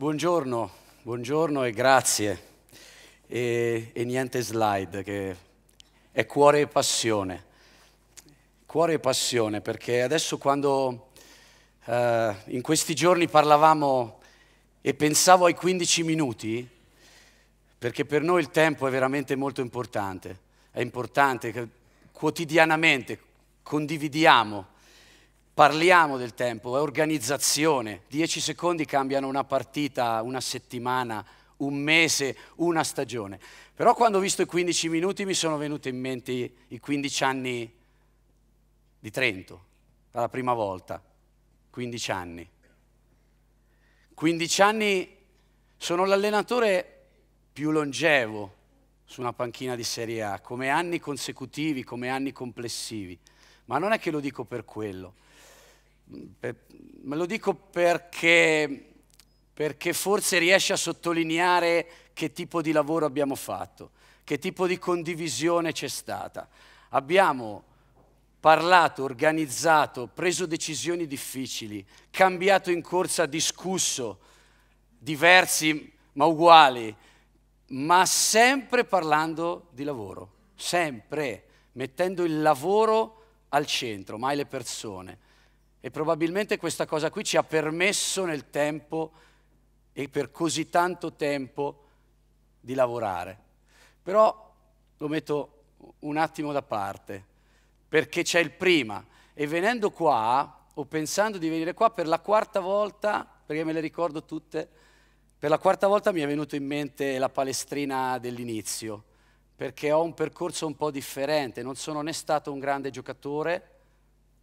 Buongiorno, buongiorno e grazie. E, e, niente slide, che è cuore e passione. Cuore e passione, perché adesso quando eh, in questi giorni parlavamo e pensavo ai 15 minuti, perché per noi il tempo è veramente molto importante, è importante che quotidianamente condividiamo Parliamo del tempo, è organizzazione. Dieci secondi cambiano una partita, una settimana, un mese, una stagione. Però quando ho visto i 15 minuti mi sono venuti in mente i 15 anni di Trento, per la prima volta. 15 anni. 15 anni sono l'allenatore più longevo su una panchina di Serie A, come anni consecutivi, come anni complessivi. Ma non è che lo dico per quello per, me lo dico perché, perché forse riesce a sottolineare che tipo di lavoro abbiamo fatto, che tipo di condivisione c'è stata. Abbiamo parlato, organizzato, preso decisioni difficili, cambiato in corsa, discusso, diversi ma uguali, ma sempre parlando di lavoro, sempre mettendo il lavoro al centro, mai le persone. E probabilmente questa cosa qui ci ha permesso nel tempo e per così tanto tempo di lavorare. Però lo metto un attimo da parte, perché c'è il prima. E venendo qua, o pensando di venire qua per la quarta volta, perché me le ricordo tutte, per la quarta volta mi è venuto in mente la palestrina dell'inizio, perché ho un percorso un po' differente, non sono né stato un grande giocatore,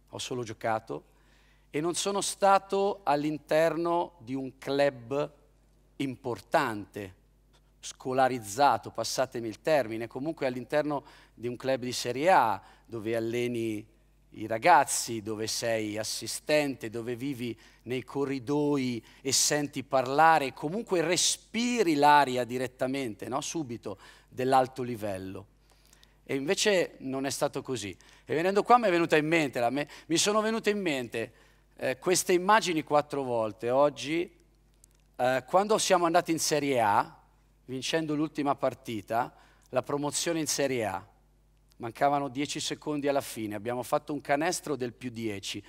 ho solo giocato, e non sono stato all'interno di un club importante, scolarizzato, passatemi il termine, comunque all'interno di un club di Serie A dove alleni i ragazzi, dove sei assistente, dove vivi nei corridoi e senti parlare, comunque respiri l'aria direttamente, no? subito, dell'alto livello. E invece non è stato così. E venendo qua mi è venuta in mente, me, mi sono venute in mente eh, queste immagini quattro volte. Oggi, eh, quando siamo andati in Serie A, vincendo l'ultima partita, la promozione in Serie A, mancavano 10 secondi alla fine, abbiamo fatto un canestro del più 10.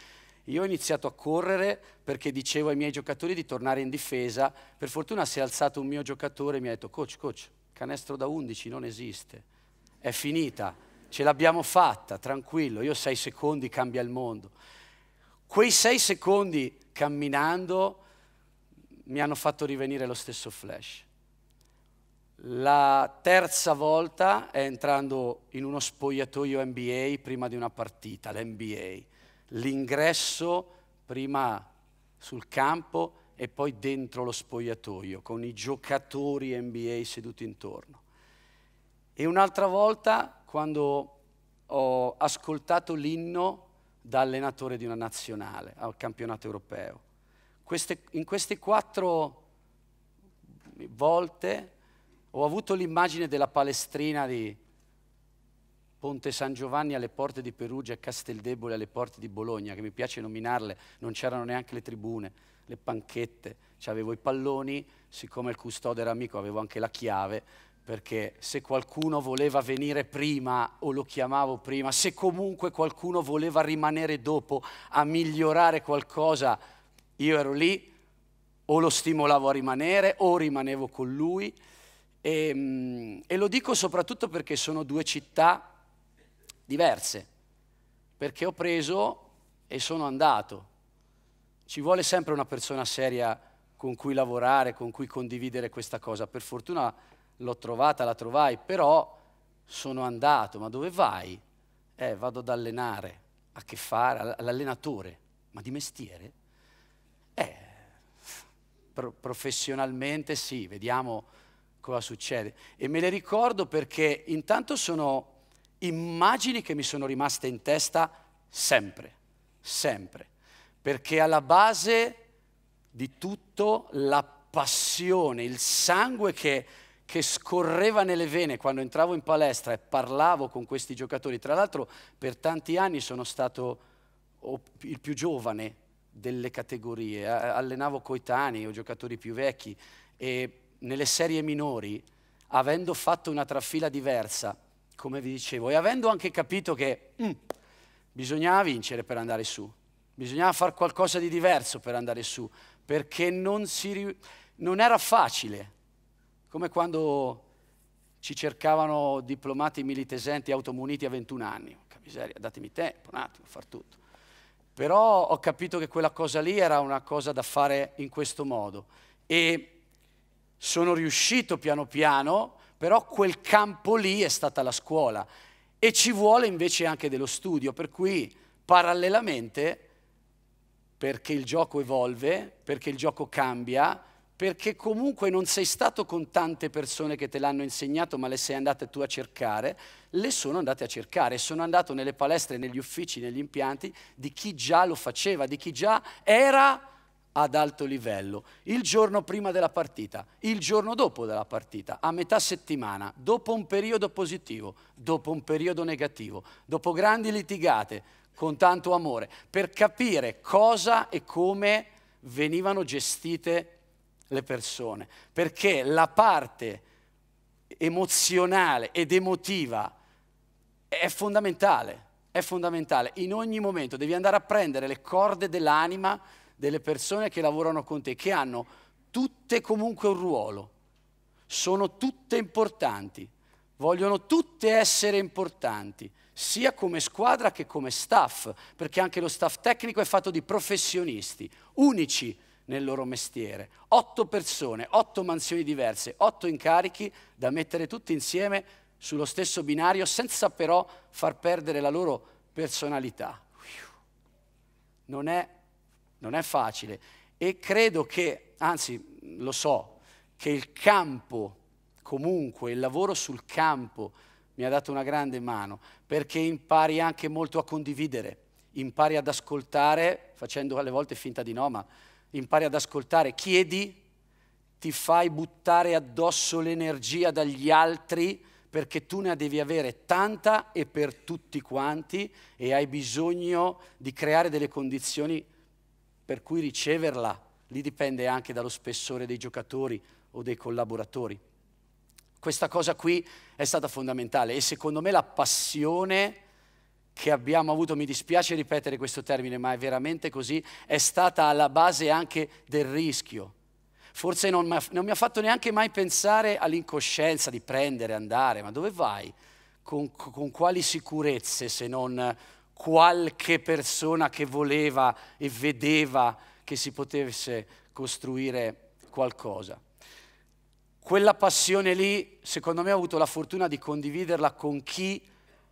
Io ho iniziato a correre perché dicevo ai miei giocatori di tornare in difesa. Per fortuna si è alzato un mio giocatore e mi ha detto, coach, coach, canestro da 11 non esiste, è finita, ce l'abbiamo fatta, tranquillo, io 6 secondi cambia il mondo. Quei sei secondi camminando mi hanno fatto rivenire lo stesso flash. La terza volta è entrando in uno spogliatoio NBA prima di una partita, l'NBA. L'ingresso prima sul campo e poi dentro lo spogliatoio con i giocatori NBA seduti intorno. E un'altra volta quando ho ascoltato l'inno da allenatore di una nazionale al campionato europeo. Queste, in queste quattro volte ho avuto l'immagine della palestrina di Ponte San Giovanni alle porte di Perugia e Casteldebole alle porte di Bologna, che mi piace nominarle, non c'erano neanche le tribune, le panchette, avevo i palloni, siccome il custode era amico avevo anche la chiave, perché se qualcuno voleva venire prima o lo chiamavo prima, se comunque qualcuno voleva rimanere dopo a migliorare qualcosa, io ero lì, o lo stimolavo a rimanere o rimanevo con lui. E, ehm, e lo dico soprattutto perché sono due città diverse, perché ho preso e sono andato. Ci vuole sempre una persona seria con cui lavorare, con cui condividere questa cosa. Per fortuna l'ho trovata, la trovai, però sono andato, ma dove vai? Eh, vado ad allenare, a che fare? All'allenatore, ma di mestiere? Eh, pro- professionalmente sì, vediamo cosa succede. E me le ricordo perché intanto sono immagini che mi sono rimaste in testa sempre, sempre, perché alla base di tutto la passione, il sangue che che scorreva nelle vene quando entravo in palestra e parlavo con questi giocatori. Tra l'altro per tanti anni sono stato il più giovane delle categorie, allenavo coetanei o giocatori più vecchi e nelle serie minori, avendo fatto una trafila diversa, come vi dicevo, e avendo anche capito che mm, bisognava vincere per andare su, bisognava fare qualcosa di diverso per andare su, perché non, si, non era facile come quando ci cercavano diplomati militesenti automuniti a 21 anni. Oh, che miseria, datemi tempo un attimo far tutto. Però ho capito che quella cosa lì era una cosa da fare in questo modo e sono riuscito piano piano, però quel campo lì è stata la scuola e ci vuole invece anche dello studio, per cui parallelamente perché il gioco evolve, perché il gioco cambia, perché comunque non sei stato con tante persone che te l'hanno insegnato, ma le sei andate tu a cercare, le sono andate a cercare, sono andato nelle palestre, negli uffici, negli impianti di chi già lo faceva, di chi già era ad alto livello, il giorno prima della partita, il giorno dopo della partita, a metà settimana, dopo un periodo positivo, dopo un periodo negativo, dopo grandi litigate, con tanto amore, per capire cosa e come venivano gestite le persone, perché la parte emozionale ed emotiva è fondamentale, è fondamentale. In ogni momento devi andare a prendere le corde dell'anima delle persone che lavorano con te, che hanno tutte comunque un ruolo, sono tutte importanti, vogliono tutte essere importanti, sia come squadra che come staff, perché anche lo staff tecnico è fatto di professionisti, unici nel loro mestiere. Otto persone, otto mansioni diverse, otto incarichi da mettere tutti insieme sullo stesso binario senza però far perdere la loro personalità. Non è, non è facile e credo che, anzi lo so, che il campo, comunque il lavoro sul campo mi ha dato una grande mano perché impari anche molto a condividere impari ad ascoltare facendo alle volte finta di no, ma impari ad ascoltare, chiedi, ti fai buttare addosso l'energia dagli altri perché tu ne devi avere tanta e per tutti quanti e hai bisogno di creare delle condizioni per cui riceverla. Lì dipende anche dallo spessore dei giocatori o dei collaboratori. Questa cosa qui è stata fondamentale e secondo me la passione che abbiamo avuto, mi dispiace ripetere questo termine, ma è veramente così, è stata alla base anche del rischio. Forse non, non mi ha fatto neanche mai pensare all'incoscienza di prendere, andare, ma dove vai? Con, con quali sicurezze se non qualche persona che voleva e vedeva che si potesse costruire qualcosa? Quella passione lì, secondo me, ho avuto la fortuna di condividerla con chi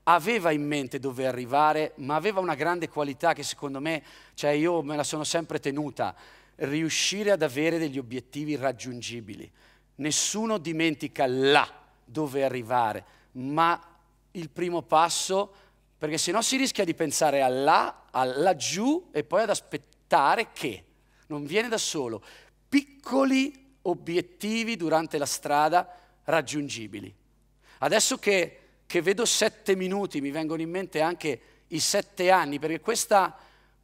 aveva in mente dove arrivare, ma aveva una grande qualità che secondo me, cioè io me la sono sempre tenuta, riuscire ad avere degli obiettivi raggiungibili. Nessuno dimentica là dove arrivare, ma il primo passo, perché sennò si rischia di pensare a là, a laggiù e poi ad aspettare che. Non viene da solo. Piccoli obiettivi durante la strada raggiungibili. Adesso che che vedo sette minuti, mi vengono in mente anche i sette anni, perché questa,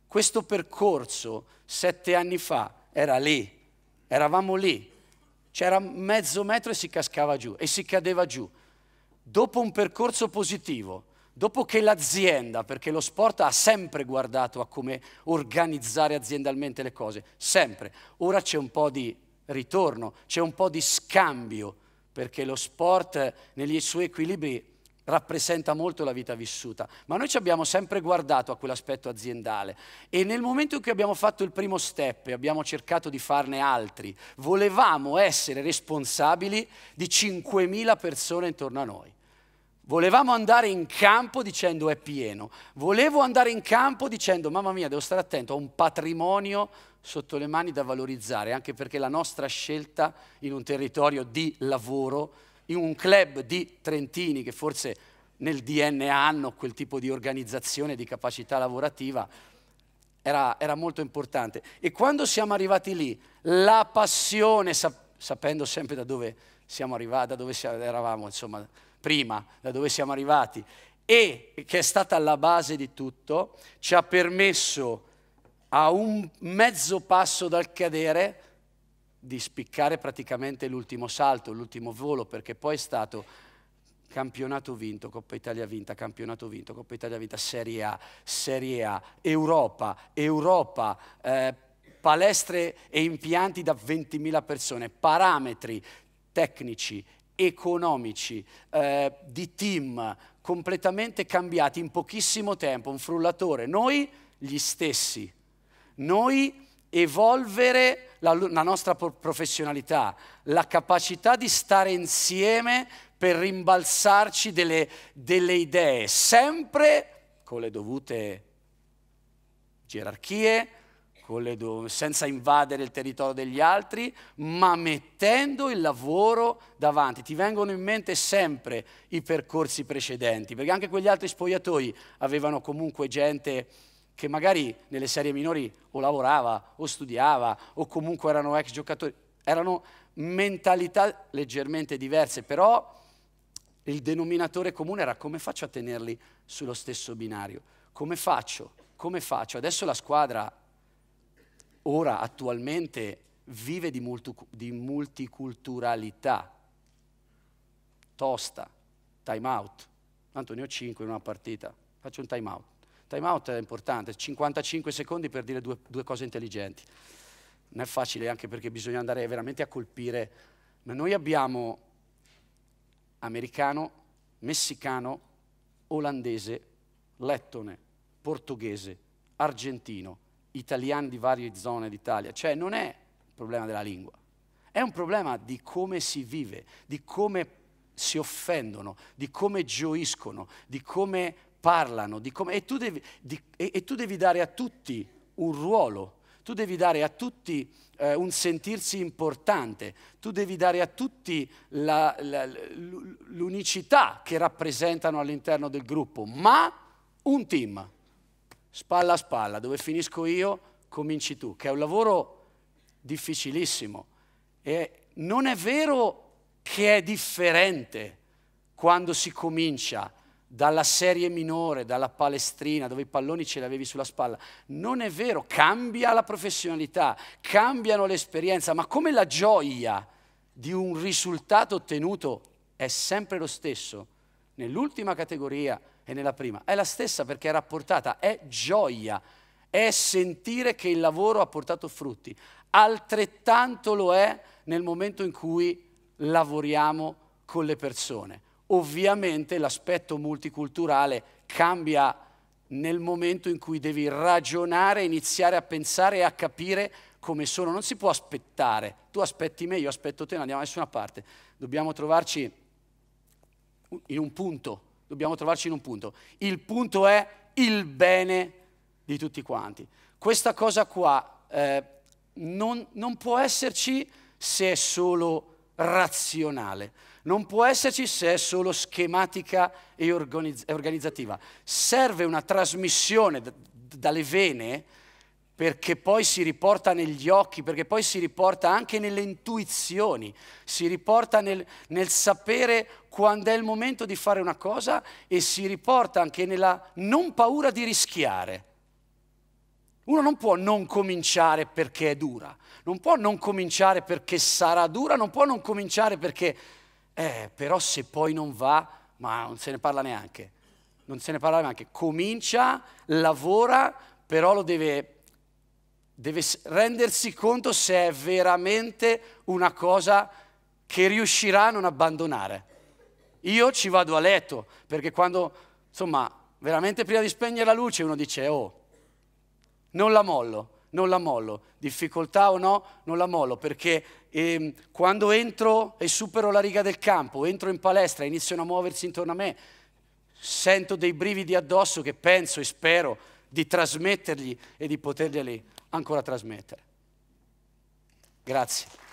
questo percorso sette anni fa era lì, eravamo lì, c'era mezzo metro e si cascava giù e si cadeva giù. Dopo un percorso positivo, dopo che l'azienda, perché lo sport ha sempre guardato a come organizzare aziendalmente le cose, sempre, ora c'è un po' di ritorno, c'è un po' di scambio, perché lo sport negli suoi equilibri rappresenta molto la vita vissuta, ma noi ci abbiamo sempre guardato a quell'aspetto aziendale e nel momento in cui abbiamo fatto il primo step e abbiamo cercato di farne altri, volevamo essere responsabili di 5.000 persone intorno a noi. Volevamo andare in campo dicendo è pieno, volevo andare in campo dicendo mamma mia devo stare attento, ho un patrimonio sotto le mani da valorizzare, anche perché la nostra scelta in un territorio di lavoro in un club di trentini che forse nel DNA hanno quel tipo di organizzazione, di capacità lavorativa, era, era molto importante. E quando siamo arrivati lì, la passione, sapendo sempre da dove siamo arrivati, da dove eravamo insomma prima, da dove siamo arrivati, e che è stata la base di tutto, ci ha permesso a un mezzo passo dal cadere di spiccare praticamente l'ultimo salto, l'ultimo volo, perché poi è stato campionato vinto, Coppa Italia vinta, campionato vinto, Coppa Italia vinta, Serie A, Serie A, Europa, Europa, eh, palestre e impianti da 20.000 persone, parametri tecnici, economici, eh, di team, completamente cambiati in pochissimo tempo, un frullatore, noi gli stessi, noi evolvere la, la nostra professionalità, la capacità di stare insieme per rimbalzarci delle, delle idee, sempre con le dovute gerarchie, do- senza invadere il territorio degli altri, ma mettendo il lavoro davanti. Ti vengono in mente sempre i percorsi precedenti, perché anche quegli altri spogliatoi avevano comunque gente che magari nelle serie minori o lavorava o studiava o comunque erano ex giocatori, erano mentalità leggermente diverse, però il denominatore comune era come faccio a tenerli sullo stesso binario, come faccio, come faccio. Adesso la squadra ora attualmente vive di, multu- di multiculturalità, tosta, time out, tanto ne ho cinque in una partita, faccio un time out time out è importante, 55 secondi per dire due, due cose intelligenti. Non è facile anche perché bisogna andare veramente a colpire, ma noi abbiamo americano, messicano, olandese, lettone, portoghese, argentino, italiani di varie zone d'Italia. Cioè non è un problema della lingua, è un problema di come si vive, di come si offendono, di come gioiscono, di come parlano di come... E tu, devi, di, e, e tu devi dare a tutti un ruolo, tu devi dare a tutti eh, un sentirsi importante, tu devi dare a tutti la, la, l'unicità che rappresentano all'interno del gruppo, ma un team, spalla a spalla, dove finisco io, cominci tu, che è un lavoro difficilissimo. E non è vero che è differente quando si comincia dalla serie minore, dalla palestrina, dove i palloni ce li avevi sulla spalla. Non è vero, cambia la professionalità, cambiano l'esperienza, ma come la gioia di un risultato ottenuto è sempre lo stesso, nell'ultima categoria e nella prima, è la stessa perché è rapportata, è gioia, è sentire che il lavoro ha portato frutti. Altrettanto lo è nel momento in cui lavoriamo con le persone ovviamente l'aspetto multiculturale cambia nel momento in cui devi ragionare, iniziare a pensare e a capire come sono. Non si può aspettare, tu aspetti me, io aspetto te, non andiamo da nessuna parte. Dobbiamo trovarci in un punto, dobbiamo trovarci in un punto. Il punto è il bene di tutti quanti. Questa cosa qua eh, non, non può esserci se è solo razionale. Non può esserci se è solo schematica e organizzativa. Serve una trasmissione d- dalle vene perché poi si riporta negli occhi, perché poi si riporta anche nelle intuizioni, si riporta nel, nel sapere quando è il momento di fare una cosa e si riporta anche nella non paura di rischiare. Uno non può non cominciare perché è dura, non può non cominciare perché sarà dura, non può non cominciare perché eh, però se poi non va, ma non se ne parla neanche. Non se ne parla neanche. Comincia, lavora, però lo deve, deve rendersi conto se è veramente una cosa che riuscirà a non abbandonare. Io ci vado a letto, perché quando, insomma, veramente prima di spegnere la luce uno dice, oh, non la mollo, non la mollo, difficoltà o no, non la mollo, perché e ehm, quando entro e supero la riga del campo, entro in palestra, iniziano a muoversi intorno a me, sento dei brividi addosso che penso e spero di trasmettergli e di poterglieli ancora trasmettere. Grazie.